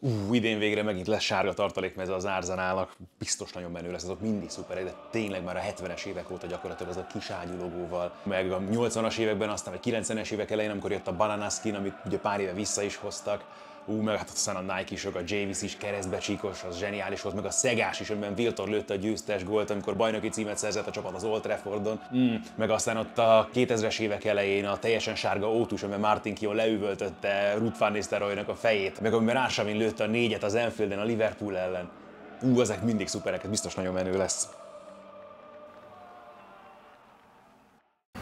ú, idén végre megint lesz sárga ez az árzanálak, biztos nagyon menő lesz, azok mindig szuperek, de tényleg már a 70-es évek óta gyakorlatilag az a kis ágyulogóval, meg a 80-as években, aztán a 90-es évek elején, amikor jött a Banana Skin, amit ugye pár éve vissza is hoztak, Ú, meg hát aztán a Nike is, a Javis is csíkos, az zseniális volt, meg a Szegás is, amiben Viltor lőtte a győztes gólt, amikor bajnoki címet szerzett a csapat az Old Traffordon. Mm. Meg aztán ott a 2000-es évek elején a teljesen sárga ótus, amiben Martin Kio leüvöltötte Ruth van a fejét, meg amiben Ásavin lőtte a négyet az Enfielden a Liverpool ellen. Ú, ezek mindig szuperek, ez biztos nagyon menő lesz.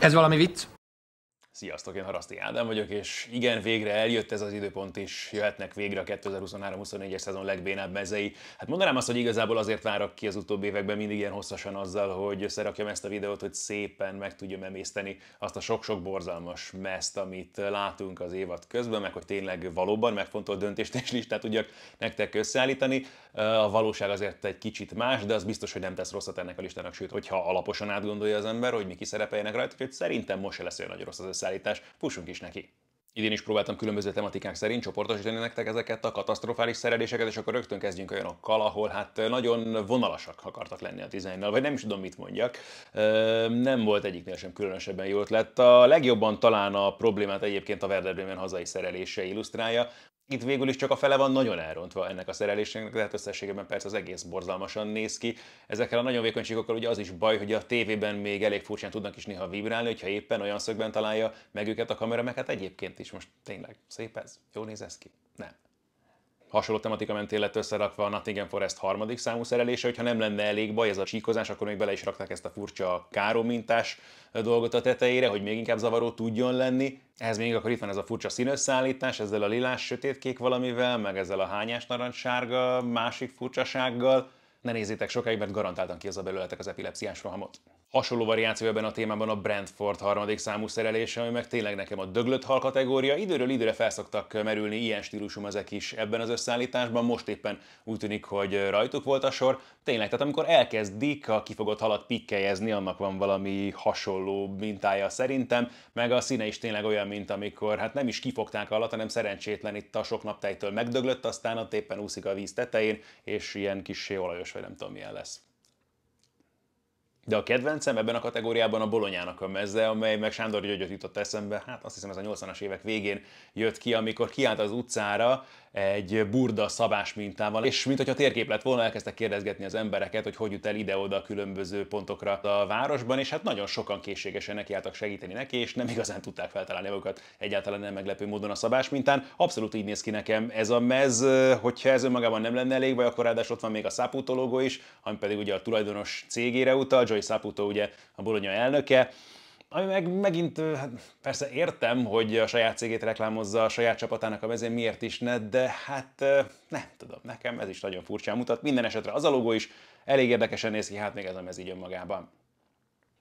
Ez valami vicc? Sziasztok, én Haraszti Ádám vagyok, és igen, végre eljött ez az időpont is, jöhetnek végre a 2023-24-es szezon legbénább mezei. Hát mondanám azt, hogy igazából azért várok ki az utóbbi években mindig ilyen hosszasan azzal, hogy összerakjam ezt a videót, hogy szépen meg tudjam emészteni azt a sok-sok borzalmas meszt, amit látunk az évad közben, meg hogy tényleg valóban megfontolt döntést és listát tudjak nektek összeállítani. A valóság azért egy kicsit más, de az biztos, hogy nem tesz rosszat ennek a listának, sőt, hogyha alaposan átgondolja az ember, hogy mi kiszerepeljenek rajta, hogy szerintem most se lesz olyan nagy rossz az össze összeállítás. fussunk is neki. Idén is próbáltam különböző tematikák szerint csoportosítani nektek ezeket a katasztrofális szereléseket, és akkor rögtön kezdjünk olyanokkal, ahol hát nagyon vonalasak akartak lenni a 11 vagy nem is tudom, mit mondjak. Nem volt egyiknél sem különösebben jó ötlet. A legjobban talán a problémát egyébként a Werder Bremen hazai szerelése illusztrálja, itt végül is csak a fele van nagyon elrontva ennek a szerelésnek, tehát összességében persze az egész borzalmasan néz ki. Ezekkel a nagyon vékony csíkokkal ugye az is baj, hogy a tévében még elég furcsán tudnak is néha vibrálni, hogyha éppen olyan szögben találja meg őket a kamera, meg hát egyébként is most tényleg szép ez, jó néz ez ki? Nem hasonló tematika mentén lett összerakva a Nottingham Forest harmadik számú szerelése, hogyha nem lenne elég baj ez a csíkozás, akkor még bele is rakták ezt a furcsa káró mintás dolgot a tetejére, hogy még inkább zavaró tudjon lenni. Ez még akkor itt van ez a furcsa színösszállítás, ezzel a lilás sötétkék valamivel, meg ezzel a hányás narancssárga másik furcsasággal. Ne nézzétek sokáig, mert garantáltan ki az a belőletek az epilepsziás rohamot. Hasonló variáció ebben a témában a Brentford harmadik számú szerelése, ami meg tényleg nekem a döglött hal kategória. Időről időre felszoktak merülni ilyen stílusú ezek is ebben az összeállításban, most éppen úgy tűnik, hogy rajtuk volt a sor. Tényleg, tehát amikor elkezdik a kifogott halat pikkelyezni, annak van valami hasonló mintája szerintem, meg a színe is tényleg olyan, mint amikor hát nem is kifogták alatt, hanem szerencsétlen itt a sok naptejtől megdöglött, aztán ott éppen úszik a víz tetején, és ilyen kis olajos, vagy nem tudom milyen lesz. De a kedvencem ebben a kategóriában a Bolonyának a mezze, amely meg Sándor Györgyöt jutott eszembe, hát azt hiszem ez a 80-as évek végén jött ki, amikor kiállt az utcára, egy burda szabás mintával, és mint hogyha térkép lett volna, elkezdtek kérdezgetni az embereket, hogy hogy jut el ide-oda a különböző pontokra a városban, és hát nagyon sokan készségesen nekiálltak segíteni neki, és nem igazán tudták feltalálni magukat egyáltalán nem meglepő módon a szabás mintán. Abszolút így néz ki nekem ez a mez, hogyha ez önmagában nem lenne elég, vagy akkor ráadásul ott van még a Saputo logo is, ami pedig ugye a tulajdonos cégére utal, Joy Saputo ugye a bolonya elnöke, ami meg megint, hát persze értem, hogy a saját cégét reklámozza a saját csapatának a vezén, miért is ne, de hát nem tudom, nekem ez is nagyon furcsán mutat. Minden esetre az a logó is elég érdekesen néz ki, hát még ez a így önmagában.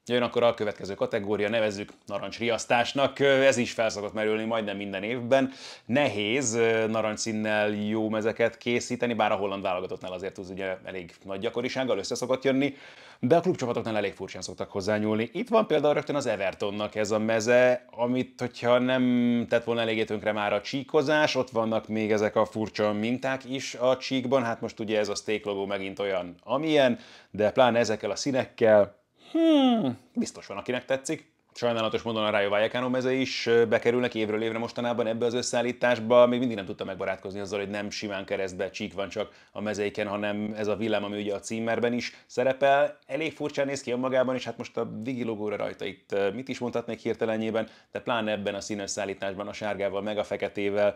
Jön akkor a következő kategória, nevezzük narancsriasztásnak. Ez is felszokott merülni majdnem minden évben. Nehéz narancsszínnel jó mezeket készíteni, bár a holland válogatottnál azért az ugye elég nagy gyakorisággal össze szokott jönni, de a klubcsapatoknál elég furcsán szoktak hozzányúlni. Itt van például rögtön az Evertonnak ez a meze, amit hogyha nem tett volna elég tönkre már a csíkozás, ott vannak még ezek a furcsa minták is a csíkban, hát most ugye ez a steak logo megint olyan, amilyen, de pláne ezekkel a színekkel, hmm, biztos van, akinek tetszik. Sajnálatos módon a Rayo Vallecano meze is bekerülnek évről évre mostanában ebbe az összeállításba. Még mindig nem tudta megbarátkozni azzal, hogy nem simán keresztbe csík van csak a mezeiken, hanem ez a villám, ami ugye a címerben is szerepel. Elég furcsán néz ki önmagában, és hát most a digi logóra rajta itt mit is mondhatnék hirtelenjében, de pláne ebben a színes szállításban a sárgával meg a feketével.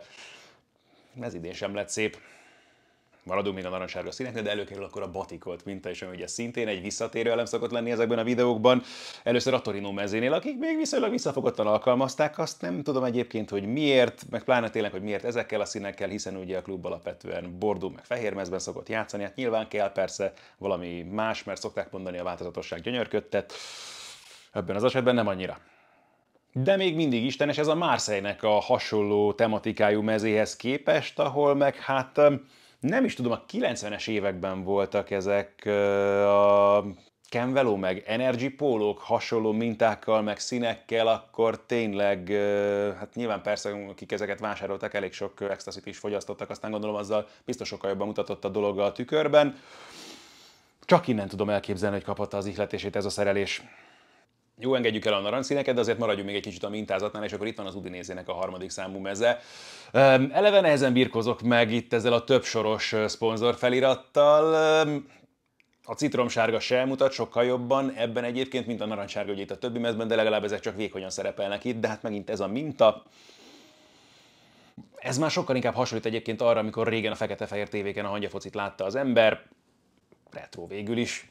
Ez idén sem lett szép maradunk még a narancsárga színeknél, de előkerül akkor a batikolt minta is, ami ugye szintén egy visszatérő elem szokott lenni ezekben a videókban. Először a Torino mezénél, akik még viszonylag visszafogottan alkalmazták, azt nem tudom egyébként, hogy miért, meg pláne tényleg, hogy miért ezekkel a színekkel, hiszen ugye a klub alapvetően bordó, meg fehér mezben szokott játszani, hát nyilván kell persze valami más, mert szokták mondani a változatosság gyönyörködtet. Ebben az esetben nem annyira. De még mindig istenes ez a Marseille-nek a hasonló tematikájú mezéhez képest, ahol meg hát nem is tudom, a 90-es években voltak ezek a Kenveló meg Energy pólók hasonló mintákkal, meg színekkel, akkor tényleg, hát nyilván persze, akik ezeket vásároltak, elég sok ecstasy is fogyasztottak, aztán gondolom azzal biztos sokkal jobban mutatott a dolog a tükörben. Csak innen tudom elképzelni, hogy kapotta az ihletését ez a szerelés. Jó, engedjük el a narancsszíneket, de azért maradjunk még egy kicsit a mintázatnál, és akkor itt van az Udinézének a harmadik számú meze. eleve nehezen birkozok meg itt ezzel a többsoros szponzor felirattal. a citromsárga sem mutat sokkal jobban ebben egyébként, mint a narancsárga, ugye itt a többi mezben, de legalább ezek csak vékonyan szerepelnek itt, de hát megint ez a minta. Ez már sokkal inkább hasonlít egyébként arra, amikor régen a fekete-fehér tévéken a hangyafocit látta az ember. Retro végül is,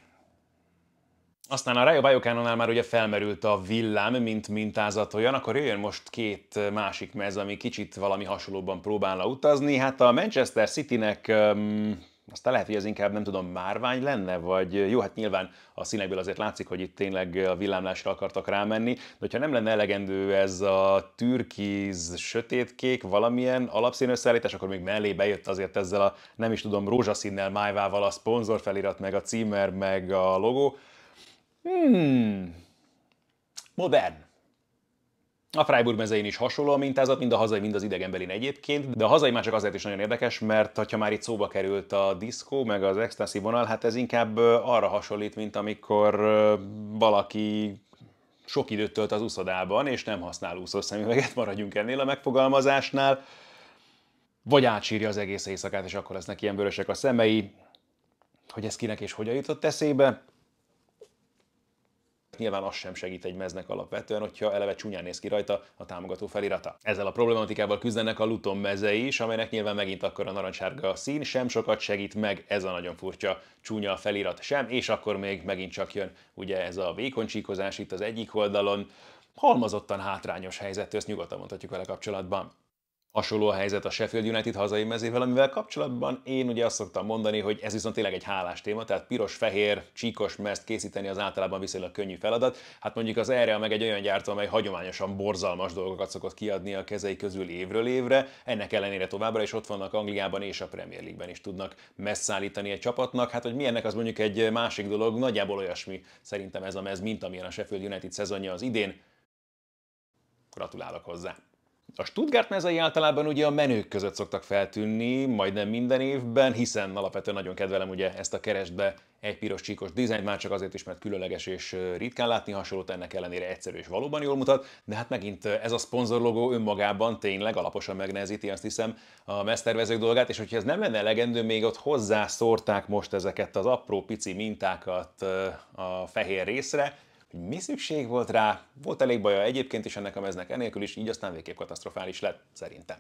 aztán a Rayo Bajokánonál már ugye felmerült a villám, mint mintázat olyan, akkor jöjjön most két másik mez, ami kicsit valami hasonlóban próbálna utazni. Hát a Manchester Citynek um, aztán lehet, hogy ez inkább nem tudom, márvány lenne, vagy jó, hát nyilván a színekből azért látszik, hogy itt tényleg a villámlásra akartak rámenni, de hogyha nem lenne elegendő ez a türkiz, sötétkék, valamilyen alapszín összeállítás, akkor még mellé bejött azért ezzel a nem is tudom, rózsaszínnel májvával a felirat, meg a címer, meg a logó, Hmm. Modern. A Freiburg mezein is hasonló a mintázat, mind a hazai, mind az idegenbeli egyébként, de a hazai már csak azért is nagyon érdekes, mert ha már itt szóba került a diszkó, meg az extenszív vonal, hát ez inkább arra hasonlít, mint amikor valaki sok időt tölt az úszodában, és nem használ úszószemüveget, maradjunk ennél a megfogalmazásnál, vagy átsírja az egész éjszakát, és akkor lesznek ilyen vörösek a szemei, hogy ez kinek és hogyan jutott eszébe nyilván az sem segít egy meznek alapvetően, hogyha eleve csúnyán néz ki rajta a támogató felirata. Ezzel a problematikával küzdenek a Luton mezei is, amelynek nyilván megint akkor a narancsárga a szín sem sokat segít meg, ez a nagyon furcsa csúnya felirat sem, és akkor még megint csak jön ugye ez a vékony csíkozás itt az egyik oldalon, halmazottan hátrányos helyzetű, ezt nyugodtan mondhatjuk vele kapcsolatban. Hasonló a helyzet a Sheffield United hazai mezével, amivel kapcsolatban én ugye azt szoktam mondani, hogy ez viszont tényleg egy hálás téma, tehát piros-fehér, csíkos mezt készíteni az általában viszonylag könnyű feladat. Hát mondjuk az erre meg egy olyan gyártó, amely hagyományosan borzalmas dolgokat szokott kiadni a kezei közül évről évre, ennek ellenére továbbra is ott vannak Angliában és a Premier League-ben is tudnak meszt szállítani egy csapatnak. Hát hogy milyennek az mondjuk egy másik dolog, nagyjából olyasmi szerintem ez a mez, mint amilyen a Sheffield United szezonja az idén. Gratulálok hozzá! A Stuttgart mezei általában ugye a menők között szoktak feltűnni, majdnem minden évben, hiszen alapvetően nagyon kedvelem ugye ezt a keresbe egy piros csíkos dizájnt, már csak azért is, mert különleges és ritkán látni hasonlót, ennek ellenére egyszerű és valóban jól mutat, de hát megint ez a szponzorlogó önmagában tényleg alaposan megnehezíti azt hiszem a mesztervezők dolgát, és hogyha ez nem lenne elegendő, még ott hozzászórták most ezeket az apró pici mintákat a fehér részre, hogy mi szükség volt rá, volt elég baja egyébként is ennek a meznek enélkül is, így aztán végképp katasztrofális lett, szerintem.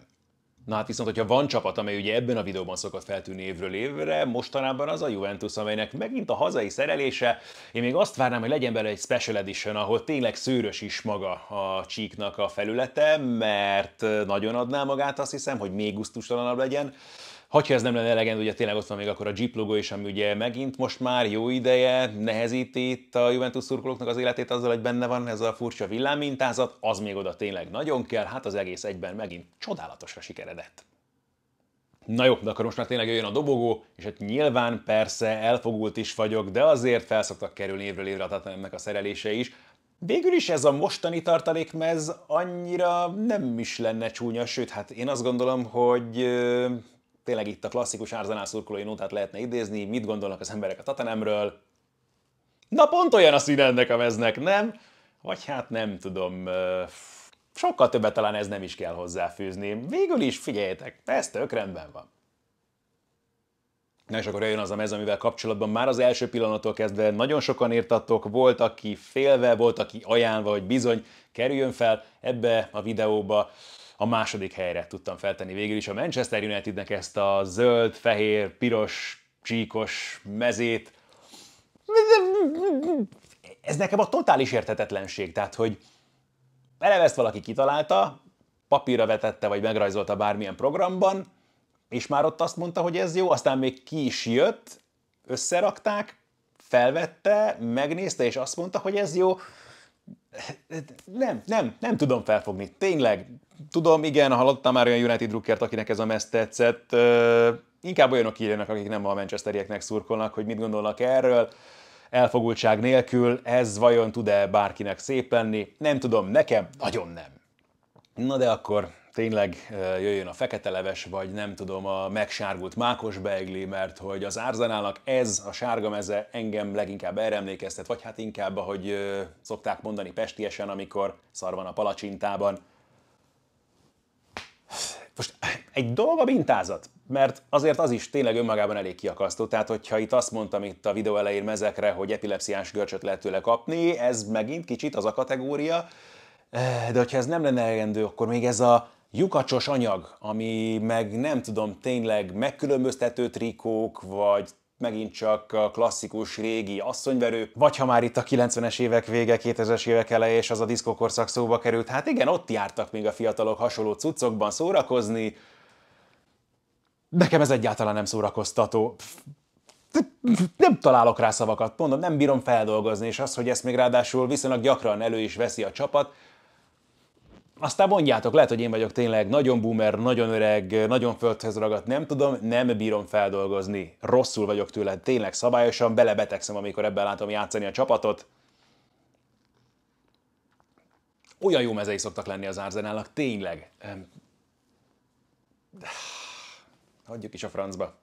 Na hát viszont, hogyha van csapat, amely ugye ebben a videóban szokott feltűnni évről évre, mostanában az a Juventus, amelynek megint a hazai szerelése, én még azt várnám, hogy legyen bele egy special edition, ahol tényleg szőrös is maga a csíknak a felülete, mert nagyon adná magát, azt hiszem, hogy még gusztustalanabb legyen. Hogyha ez nem lenne elegendő, ugye tényleg ott van még akkor a Jeep logo is, ami ugye megint most már jó ideje nehezíti itt a Juventus szurkolóknak az életét azzal, hogy benne van ez a furcsa villámmintázat, az még oda tényleg nagyon kell, hát az egész egyben megint csodálatosra sikeredett. Na jó, de akkor most már tényleg jön a dobogó, és hát nyilván persze elfogult is vagyok, de azért felszoktak kerülni évről évre a a szerelése is. Végül is ez a mostani tartalékmez annyira nem is lenne csúnya, sőt, hát én azt gondolom, hogy tényleg itt a klasszikus Arsenal szurkolói notát lehetne idézni, mit gondolnak az emberek a Tatanemről. Na pont olyan a színe ennek a meznek, nem? Vagy hát nem tudom, sokkal többet talán ez nem is kell hozzáfűzni. Végül is figyeljetek, ez tök rendben van. Na és akkor jön az a mez, amivel kapcsolatban már az első pillanattól kezdve nagyon sokan írtattok, volt, aki félve, volt, aki ajánlva, hogy bizony kerüljön fel ebbe a videóba a második helyre tudtam feltenni végül is a Manchester Unitednek ezt a zöld, fehér, piros, csíkos mezét. Ez nekem a totális értetetlenség, tehát hogy eleve ezt valaki kitalálta, papírra vetette, vagy megrajzolta bármilyen programban, és már ott azt mondta, hogy ez jó, aztán még ki is jött, összerakták, felvette, megnézte, és azt mondta, hogy ez jó. Nem, nem, nem tudom felfogni. Tényleg, tudom, igen, hallottam már olyan United drukkert, akinek ez a messz tetszett. inkább olyanok írjanak, akik nem a Manchesterieknek szurkolnak, hogy mit gondolnak erről. Elfogultság nélkül ez vajon tud-e bárkinek szép lenni? Nem tudom, nekem nagyon nem. Na de akkor tényleg jöjjön a fekete leves, vagy nem tudom, a megsárgult mákos beigli, mert hogy az árzanának ez, a sárga meze engem leginkább erre emlékeztet, vagy hát inkább, ahogy szokták mondani pestiesen, amikor szar van a palacsintában. Most egy dolga mintázat, mert azért az is tényleg önmagában elég kiakasztó. Tehát, hogyha itt azt mondtam itt a videó elején mezekre, hogy epilepsziás görcsöt lehet tőle kapni, ez megint kicsit az a kategória, de hogyha ez nem lenne elegendő, akkor még ez a lyukacsos anyag, ami meg nem tudom, tényleg megkülönböztető trikók, vagy megint csak a klasszikus régi asszonyverő, vagy ha már itt a 90-es évek vége, 2000-es évek eleje és az a diszkokorszak szóba került, hát igen, ott jártak még a fiatalok hasonló cuccokban szórakozni, Nekem ez egyáltalán nem szórakoztató. Nem találok rá szavakat, mondom, nem bírom feldolgozni, és az, hogy ezt még ráadásul viszonylag gyakran elő is veszi a csapat, aztán mondjátok, lehet, hogy én vagyok tényleg nagyon boomer, nagyon öreg, nagyon földhez ragadt, nem tudom, nem bírom feldolgozni. Rosszul vagyok tőle, tényleg szabályosan, belebetegszem, amikor ebben látom játszani a csapatot. Olyan jó mezei szoktak lenni az Arsenalnak, tényleg. Hagyjuk is a francba.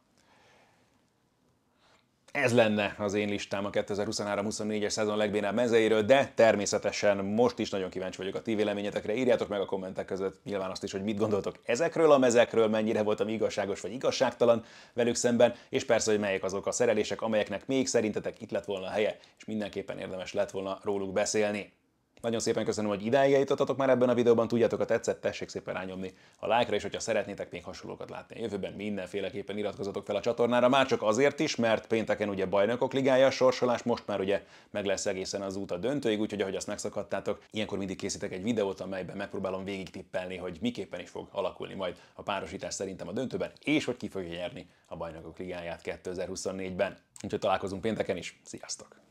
Ez lenne az én listám a 2023-24-es szezon legbénább mezeiről, de természetesen most is nagyon kíváncsi vagyok a ti véleményetekre. Írjátok meg a kommentek között nyilván azt is, hogy mit gondoltok ezekről a mezekről, mennyire voltam igazságos vagy igazságtalan velük szemben, és persze, hogy melyek azok a szerelések, amelyeknek még szerintetek itt lett volna a helye, és mindenképpen érdemes lett volna róluk beszélni. Nagyon szépen köszönöm, hogy idáig eljutottatok már ebben a videóban, tudjátok, ha tetszett, tessék szépen rányomni a lájkra, és hogyha szeretnétek még hasonlókat látni a jövőben, mindenféleképpen iratkozatok fel a csatornára, már csak azért is, mert pénteken ugye bajnokok ligája, sorsolás most már ugye meg lesz egészen az út a döntőig, úgyhogy ahogy azt megszakadtátok, ilyenkor mindig készítek egy videót, amelyben megpróbálom végig tippelni, hogy miképpen is fog alakulni majd a párosítás szerintem a döntőben, és hogy ki fogja nyerni a bajnokok ligáját 2024-ben. Úgyhogy találkozunk pénteken is, sziasztok!